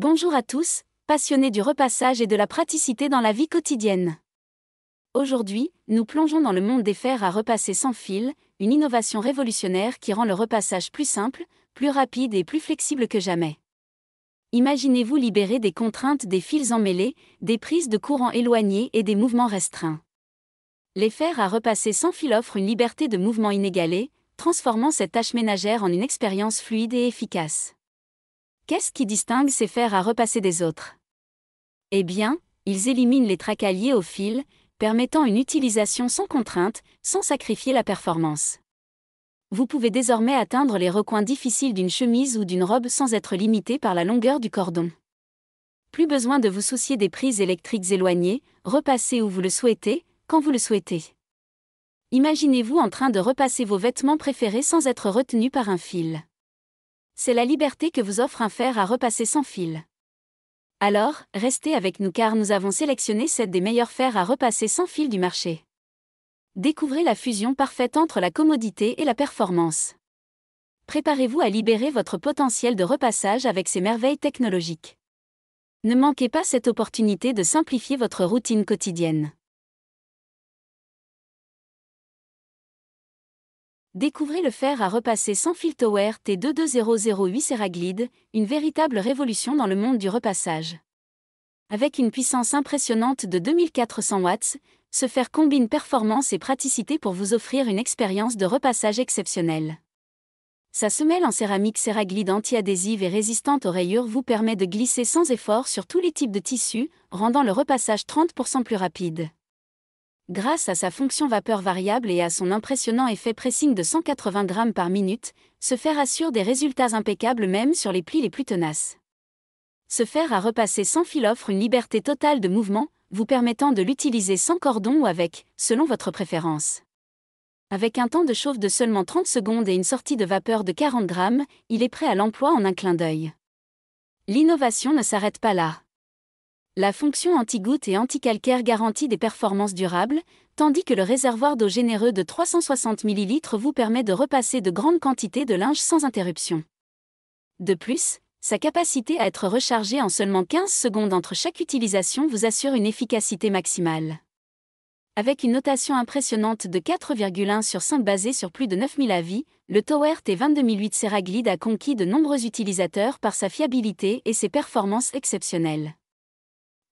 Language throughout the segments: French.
Bonjour à tous, passionnés du repassage et de la praticité dans la vie quotidienne. Aujourd'hui, nous plongeons dans le monde des fers à repasser sans fil, une innovation révolutionnaire qui rend le repassage plus simple, plus rapide et plus flexible que jamais. Imaginez-vous libéré des contraintes des fils emmêlés, des prises de courant éloignées et des mouvements restreints. Les fers à repasser sans fil offrent une liberté de mouvement inégalée, transformant cette tâche ménagère en une expérience fluide et efficace. Qu'est-ce qui distingue ces fers à repasser des autres Eh bien, ils éliminent les tracas liés au fil, permettant une utilisation sans contrainte, sans sacrifier la performance. Vous pouvez désormais atteindre les recoins difficiles d'une chemise ou d'une robe sans être limité par la longueur du cordon. Plus besoin de vous soucier des prises électriques éloignées, repassez où vous le souhaitez, quand vous le souhaitez. Imaginez-vous en train de repasser vos vêtements préférés sans être retenu par un fil. C'est la liberté que vous offre un fer à repasser sans fil. Alors, restez avec nous car nous avons sélectionné 7 des meilleurs fers à repasser sans fil du marché. Découvrez la fusion parfaite entre la commodité et la performance. Préparez-vous à libérer votre potentiel de repassage avec ces merveilles technologiques. Ne manquez pas cette opportunité de simplifier votre routine quotidienne. Découvrez le fer à repasser sans fil Tower T22008 Seraglide, une véritable révolution dans le monde du repassage. Avec une puissance impressionnante de 2400 watts, ce fer combine performance et praticité pour vous offrir une expérience de repassage exceptionnelle. Sa semelle en céramique Seraglide antiadhésive et résistante aux rayures vous permet de glisser sans effort sur tous les types de tissus, rendant le repassage 30% plus rapide. Grâce à sa fonction vapeur variable et à son impressionnant effet pressing de 180 g par minute, ce fer assure des résultats impeccables même sur les plis les plus tenaces. Ce fer à repasser sans fil offre une liberté totale de mouvement, vous permettant de l'utiliser sans cordon ou avec, selon votre préférence. Avec un temps de chauffe de seulement 30 secondes et une sortie de vapeur de 40 g, il est prêt à l'emploi en un clin d'œil. L'innovation ne s'arrête pas là. La fonction anti-goutte et anti-calcaire garantit des performances durables, tandis que le réservoir d'eau généreux de 360 ml vous permet de repasser de grandes quantités de linge sans interruption. De plus, sa capacité à être rechargée en seulement 15 secondes entre chaque utilisation vous assure une efficacité maximale. Avec une notation impressionnante de 4,1 sur 5 basée sur plus de 9000 avis, le Tower T22008 Seraglide a conquis de nombreux utilisateurs par sa fiabilité et ses performances exceptionnelles.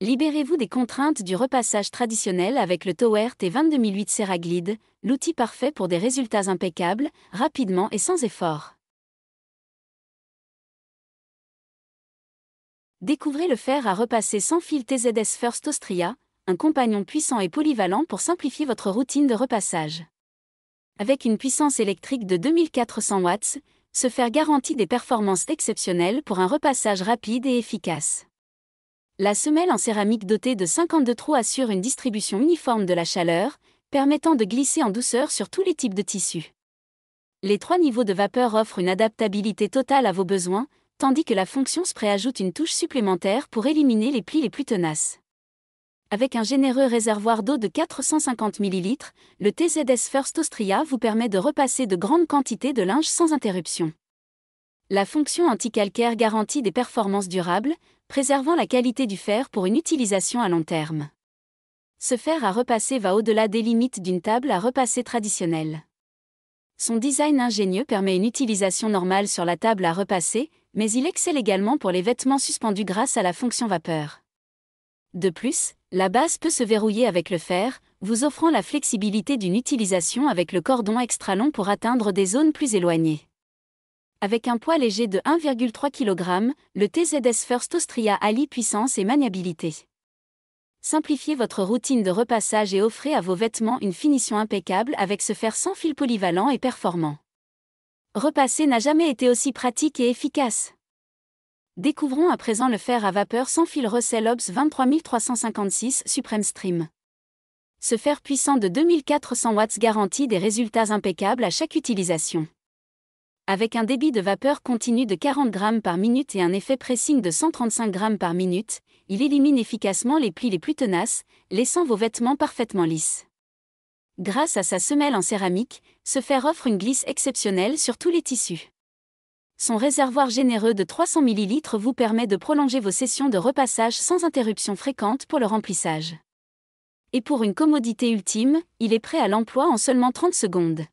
Libérez-vous des contraintes du repassage traditionnel avec le Tower T22008 Seraglide, l'outil parfait pour des résultats impeccables, rapidement et sans effort. Découvrez le fer à repasser sans fil TZS First Austria, un compagnon puissant et polyvalent pour simplifier votre routine de repassage. Avec une puissance électrique de 2400 watts, ce fer garantit des performances exceptionnelles pour un repassage rapide et efficace. La semelle en céramique dotée de 52 trous assure une distribution uniforme de la chaleur, permettant de glisser en douceur sur tous les types de tissus. Les trois niveaux de vapeur offrent une adaptabilité totale à vos besoins, tandis que la fonction spray ajoute une touche supplémentaire pour éliminer les plis les plus tenaces. Avec un généreux réservoir d'eau de 450 ml, le TZS First Austria vous permet de repasser de grandes quantités de linge sans interruption. La fonction anticalcaire garantit des performances durables, préservant la qualité du fer pour une utilisation à long terme. Ce fer à repasser va au-delà des limites d'une table à repasser traditionnelle. Son design ingénieux permet une utilisation normale sur la table à repasser, mais il excelle également pour les vêtements suspendus grâce à la fonction vapeur. De plus, la base peut se verrouiller avec le fer, vous offrant la flexibilité d'une utilisation avec le cordon extra long pour atteindre des zones plus éloignées. Avec un poids léger de 1,3 kg, le TZS First Austria allie puissance et maniabilité. Simplifiez votre routine de repassage et offrez à vos vêtements une finition impeccable avec ce fer sans fil polyvalent et performant. Repasser n'a jamais été aussi pratique et efficace. Découvrons à présent le fer à vapeur sans fil Russell Hobbs 23356 Supreme Stream. Ce fer puissant de 2400 watts garantit des résultats impeccables à chaque utilisation avec un débit de vapeur continu de 40 g par minute et un effet pressing de 135 g par minute, il élimine efficacement les plis les plus tenaces, laissant vos vêtements parfaitement lisses. Grâce à sa semelle en céramique, ce fer offre une glisse exceptionnelle sur tous les tissus. Son réservoir généreux de 300 ml vous permet de prolonger vos sessions de repassage sans interruption fréquente pour le remplissage. Et pour une commodité ultime, il est prêt à l'emploi en seulement 30 secondes.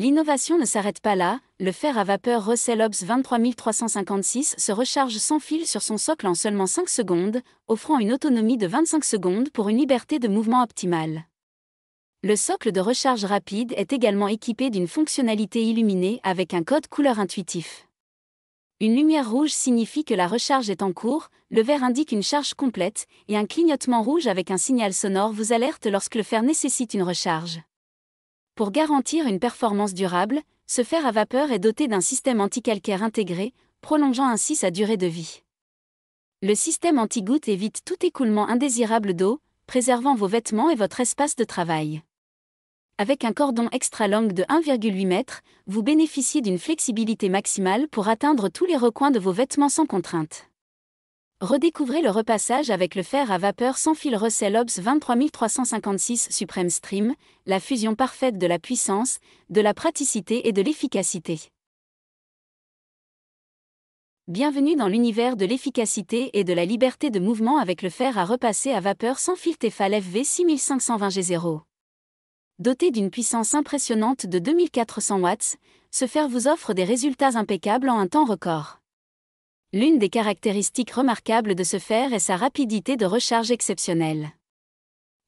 L'innovation ne s'arrête pas là, le fer à vapeur Russell 23356 se recharge sans fil sur son socle en seulement 5 secondes, offrant une autonomie de 25 secondes pour une liberté de mouvement optimale. Le socle de recharge rapide est également équipé d'une fonctionnalité illuminée avec un code couleur intuitif. Une lumière rouge signifie que la recharge est en cours, le vert indique une charge complète, et un clignotement rouge avec un signal sonore vous alerte lorsque le fer nécessite une recharge. Pour garantir une performance durable, ce fer à vapeur est doté d'un système anticalcaire intégré, prolongeant ainsi sa durée de vie. Le système anti-goutte évite tout écoulement indésirable d'eau, préservant vos vêtements et votre espace de travail. Avec un cordon extra long de 1,8 m, vous bénéficiez d'une flexibilité maximale pour atteindre tous les recoins de vos vêtements sans contrainte. Redécouvrez le repassage avec le fer à vapeur sans fil Russell Hobbs 23356 Supreme Stream, la fusion parfaite de la puissance, de la praticité et de l'efficacité. Bienvenue dans l'univers de l'efficacité et de la liberté de mouvement avec le fer à repasser à vapeur sans fil Tefal FV 6520 G0. Doté d'une puissance impressionnante de 2400 watts, ce fer vous offre des résultats impeccables en un temps record. L'une des caractéristiques remarquables de ce fer est sa rapidité de recharge exceptionnelle.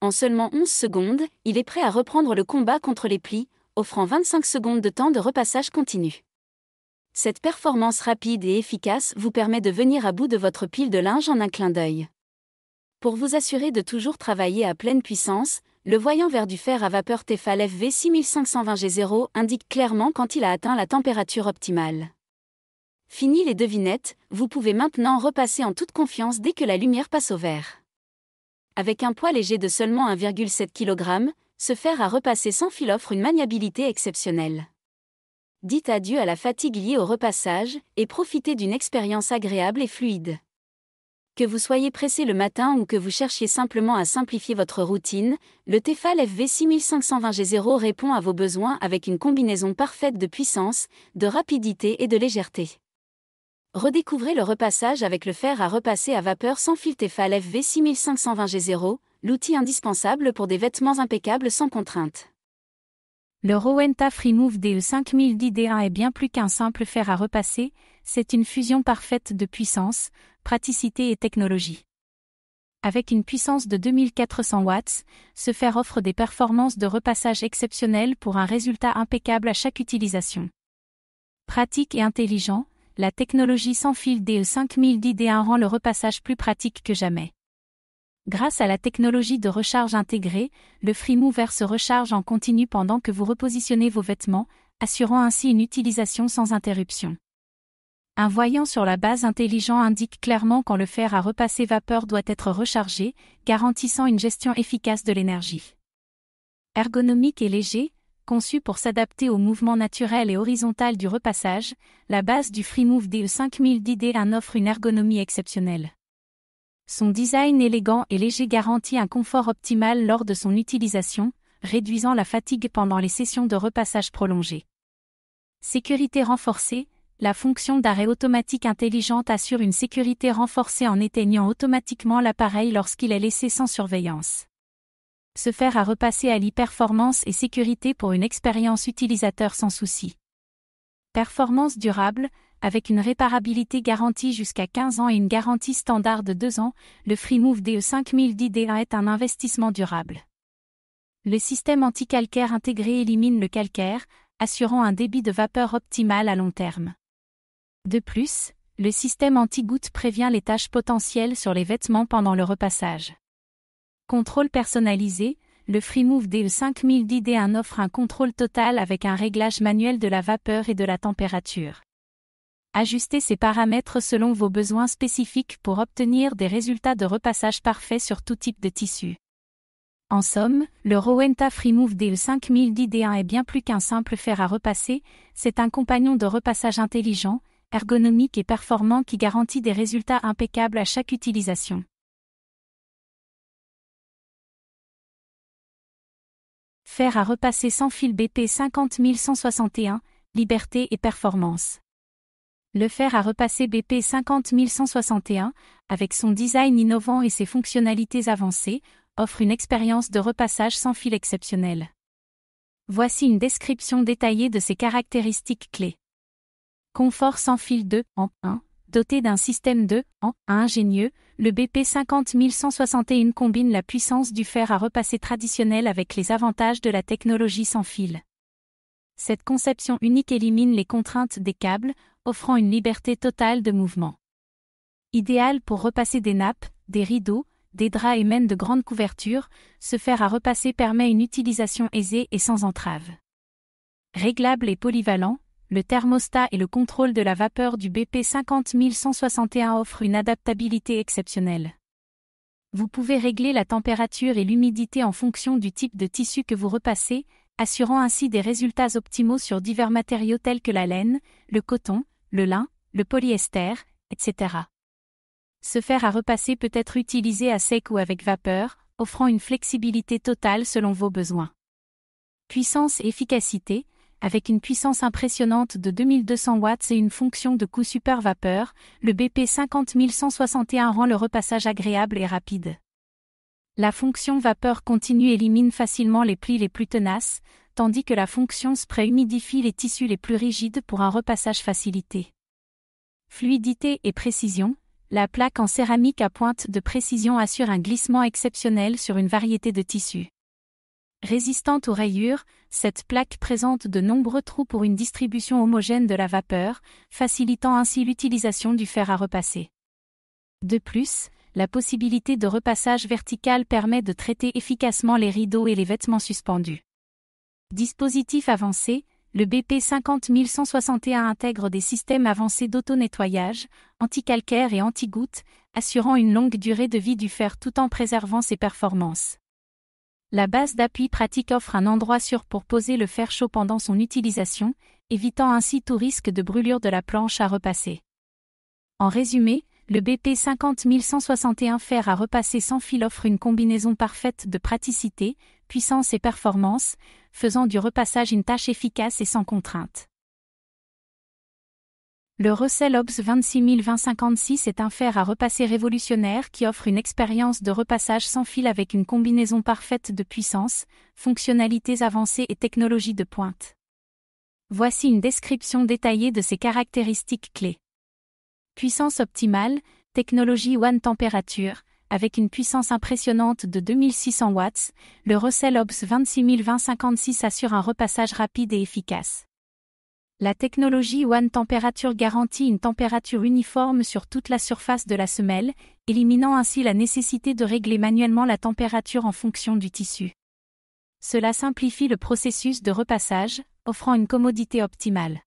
En seulement 11 secondes, il est prêt à reprendre le combat contre les plis, offrant 25 secondes de temps de repassage continu. Cette performance rapide et efficace vous permet de venir à bout de votre pile de linge en un clin d'œil. Pour vous assurer de toujours travailler à pleine puissance, le voyant vert du fer à vapeur Tefal FV 6520G0 indique clairement quand il a atteint la température optimale. Fini les devinettes, vous pouvez maintenant repasser en toute confiance dès que la lumière passe au vert. Avec un poids léger de seulement 1,7 kg, ce fer à repasser sans fil offre une maniabilité exceptionnelle. Dites adieu à la fatigue liée au repassage et profitez d'une expérience agréable et fluide. Que vous soyez pressé le matin ou que vous cherchiez simplement à simplifier votre routine, le Tefal FV6520G0 répond à vos besoins avec une combinaison parfaite de puissance, de rapidité et de légèreté. Redécouvrez le repassage avec le fer à repasser à vapeur sans fil Tefal FV6520G0, l'outil indispensable pour des vêtements impeccables sans contrainte. Le Rowenta Freemove DE5010D1 est bien plus qu'un simple fer à repasser, c'est une fusion parfaite de puissance, praticité et technologie. Avec une puissance de 2400 watts, ce fer offre des performances de repassage exceptionnelles pour un résultat impeccable à chaque utilisation. Pratique et intelligent, la technologie sans fil de 5000 d 1 rend le repassage plus pratique que jamais. Grâce à la technologie de recharge intégrée, le FreeMover se recharge en continu pendant que vous repositionnez vos vêtements, assurant ainsi une utilisation sans interruption. Un voyant sur la base intelligent indique clairement quand le fer à repasser vapeur doit être rechargé, garantissant une gestion efficace de l'énergie. Ergonomique et léger, Conçue pour s'adapter au mouvement naturel et horizontal du repassage, la base du FreeMove DE5000 dd 1 offre une ergonomie exceptionnelle. Son design élégant et léger garantit un confort optimal lors de son utilisation, réduisant la fatigue pendant les sessions de repassage prolongées. Sécurité renforcée, la fonction d'arrêt automatique intelligente assure une sécurité renforcée en éteignant automatiquement l'appareil lorsqu'il est laissé sans surveillance se faire à repasser à l'e-performance et sécurité pour une expérience utilisateur sans souci. Performance durable, avec une réparabilité garantie jusqu'à 15 ans et une garantie standard de 2 ans, le FreeMove de 5000 da est un investissement durable. Le système anti-calcaire intégré élimine le calcaire, assurant un débit de vapeur optimal à long terme. De plus, le système anti-goutte prévient les taches potentielles sur les vêtements pendant le repassage. Contrôle personnalisé, le FreeMove de 5000 d 1 e offre un contrôle total avec un réglage manuel de la vapeur et de la température. Ajustez ces paramètres selon vos besoins spécifiques pour obtenir des résultats de repassage parfaits sur tout type de tissu. En somme, le Rowenta FreeMove de 5000 d 1 e est bien plus qu'un simple fer à repasser, c'est un compagnon de repassage intelligent, ergonomique et performant qui garantit des résultats impeccables à chaque utilisation. Fer à repasser sans fil BP 50161, liberté et performance. Le fer à repasser BP 50161, avec son design innovant et ses fonctionnalités avancées, offre une expérience de repassage sans fil exceptionnelle. Voici une description détaillée de ses caractéristiques clés. Confort sans fil 2 en 1, Doté d'un système de en ingénieux, le BP 50161 combine la puissance du fer à repasser traditionnel avec les avantages de la technologie sans fil. Cette conception unique élimine les contraintes des câbles, offrant une liberté totale de mouvement. Idéal pour repasser des nappes, des rideaux, des draps et même de grandes couvertures, ce fer à repasser permet une utilisation aisée et sans entrave. Réglable et polyvalent, le thermostat et le contrôle de la vapeur du BP 50161 offrent une adaptabilité exceptionnelle. Vous pouvez régler la température et l'humidité en fonction du type de tissu que vous repassez, assurant ainsi des résultats optimaux sur divers matériaux tels que la laine, le coton, le lin, le polyester, etc. Ce fer à repasser peut être utilisé à sec ou avec vapeur, offrant une flexibilité totale selon vos besoins. Puissance et efficacité, avec une puissance impressionnante de 2200 watts et une fonction de coût super-vapeur, le BP 50161 rend le repassage agréable et rapide. La fonction vapeur continue élimine facilement les plis les plus tenaces, tandis que la fonction spray humidifie les tissus les plus rigides pour un repassage facilité. Fluidité et précision, la plaque en céramique à pointe de précision assure un glissement exceptionnel sur une variété de tissus. Résistante aux rayures, cette plaque présente de nombreux trous pour une distribution homogène de la vapeur, facilitant ainsi l'utilisation du fer à repasser. De plus, la possibilité de repassage vertical permet de traiter efficacement les rideaux et les vêtements suspendus. Dispositif avancé, le BP 50161 intègre des systèmes avancés d'auto-nettoyage, anti-calcaire et anti-gouttes, assurant une longue durée de vie du fer tout en préservant ses performances. La base d'appui pratique offre un endroit sûr pour poser le fer chaud pendant son utilisation, évitant ainsi tout risque de brûlure de la planche à repasser. En résumé, le BP 50161 fer à repasser sans fil offre une combinaison parfaite de praticité, puissance et performance, faisant du repassage une tâche efficace et sans contrainte. Le Russell Hobbs six est un fer à repasser révolutionnaire qui offre une expérience de repassage sans fil avec une combinaison parfaite de puissance, fonctionnalités avancées et technologies de pointe. Voici une description détaillée de ses caractéristiques clés. Puissance optimale, technologie One température, avec une puissance impressionnante de 2600 watts, le Russell Hobbs six assure un repassage rapide et efficace. La technologie One Température garantit une température uniforme sur toute la surface de la semelle, éliminant ainsi la nécessité de régler manuellement la température en fonction du tissu. Cela simplifie le processus de repassage, offrant une commodité optimale.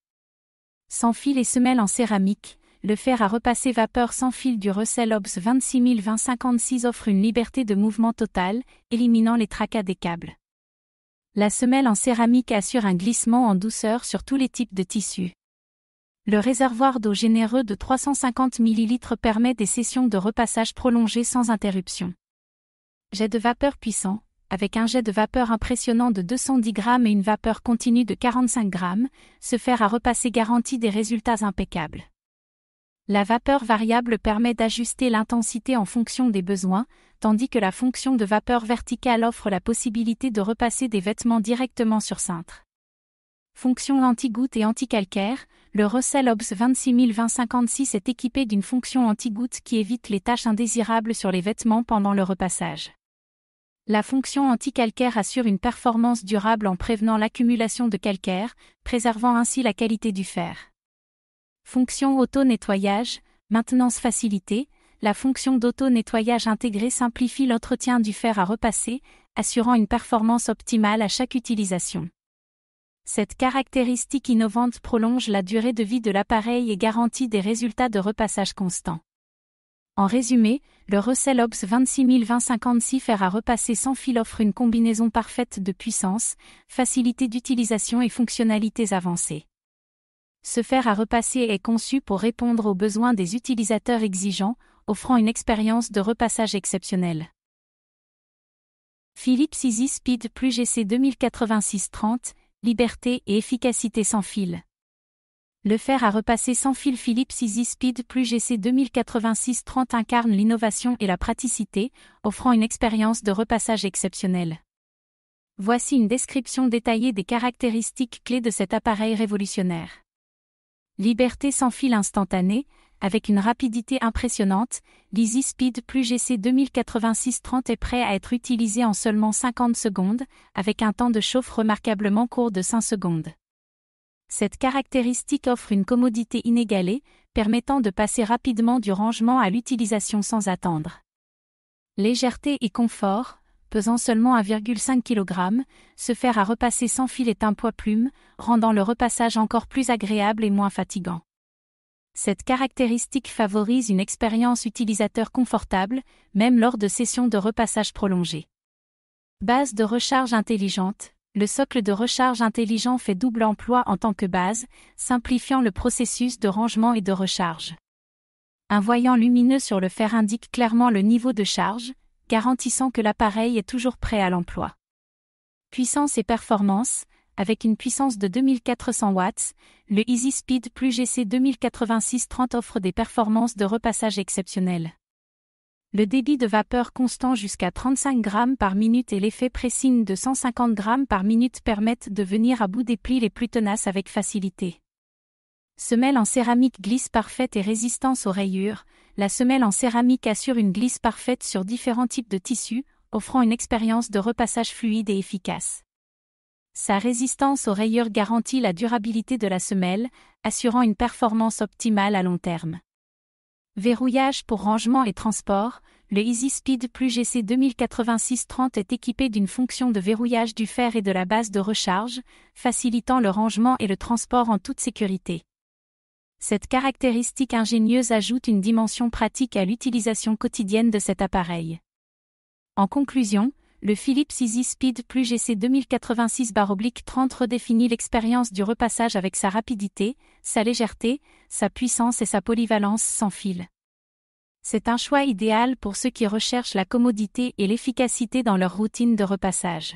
Sans fil et semelle en céramique, le fer à repasser vapeur sans fil du Russell Hobbs 2602056 offre une liberté de mouvement totale, éliminant les tracas des câbles. La semelle en céramique assure un glissement en douceur sur tous les types de tissus. Le réservoir d'eau généreux de 350 ml permet des sessions de repassage prolongées sans interruption. Jet de vapeur puissant, avec un jet de vapeur impressionnant de 210 g et une vapeur continue de 45 g, se faire à repasser garantit des résultats impeccables. La vapeur variable permet d'ajuster l'intensité en fonction des besoins, tandis que la fonction de vapeur verticale offre la possibilité de repasser des vêtements directement sur cintre. Fonction anti-goutte et anti-calcaire, le Russell OBS 2602056 est équipé d'une fonction anti-goutte qui évite les taches indésirables sur les vêtements pendant le repassage. La fonction anti-calcaire assure une performance durable en prévenant l'accumulation de calcaire, préservant ainsi la qualité du fer. Fonction auto-nettoyage, maintenance facilitée, la fonction d'auto-nettoyage intégrée simplifie l'entretien du fer à repasser, assurant une performance optimale à chaque utilisation. Cette caractéristique innovante prolonge la durée de vie de l'appareil et garantit des résultats de repassage constants. En résumé, le Russell ops 2602056 fer à repasser sans fil offre une combinaison parfaite de puissance, facilité d'utilisation et fonctionnalités avancées. Ce fer à repasser est conçu pour répondre aux besoins des utilisateurs exigeants, offrant une expérience de repassage exceptionnelle. Philips Easy Speed Plus GC 208630 liberté et efficacité sans fil. Le fer à repasser sans fil Philips Easy Speed Plus GC 2086-30 incarne l'innovation et la praticité, offrant une expérience de repassage exceptionnelle. Voici une description détaillée des caractéristiques clés de cet appareil révolutionnaire. Liberté sans fil instantanée, avec une rapidité impressionnante, l'Easy Speed Plus GC 2086-30 est prêt à être utilisé en seulement 50 secondes, avec un temps de chauffe remarquablement court de 5 secondes. Cette caractéristique offre une commodité inégalée, permettant de passer rapidement du rangement à l'utilisation sans attendre. Légèreté et confort, pesant seulement 1,5 kg, se faire à repasser sans fil est un poids plume, rendant le repassage encore plus agréable et moins fatigant. Cette caractéristique favorise une expérience utilisateur confortable, même lors de sessions de repassage prolongées. Base de recharge intelligente. Le socle de recharge intelligent fait double emploi en tant que base, simplifiant le processus de rangement et de recharge. Un voyant lumineux sur le fer indique clairement le niveau de charge, garantissant que l'appareil est toujours prêt à l'emploi. Puissance et performance, avec une puissance de 2400 watts, le Easy Speed Plus GC 2086 offre des performances de repassage exceptionnelles. Le débit de vapeur constant jusqu'à 35 grammes par minute et l'effet pressing de 150 g par minute permettent de venir à bout des plis les plus tenaces avec facilité. Semelle en céramique glisse parfaite et résistance aux rayures, la semelle en céramique assure une glisse parfaite sur différents types de tissus, offrant une expérience de repassage fluide et efficace. Sa résistance aux rayures garantit la durabilité de la semelle, assurant une performance optimale à long terme. Verrouillage pour rangement et transport, le EasySpeed Plus GC 208630 est équipé d'une fonction de verrouillage du fer et de la base de recharge, facilitant le rangement et le transport en toute sécurité. Cette caractéristique ingénieuse ajoute une dimension pratique à l'utilisation quotidienne de cet appareil. En conclusion, le Philips Easy Speed Plus GC 2086-30 redéfinit l'expérience du repassage avec sa rapidité, sa légèreté, sa puissance et sa polyvalence sans fil. C'est un choix idéal pour ceux qui recherchent la commodité et l'efficacité dans leur routine de repassage.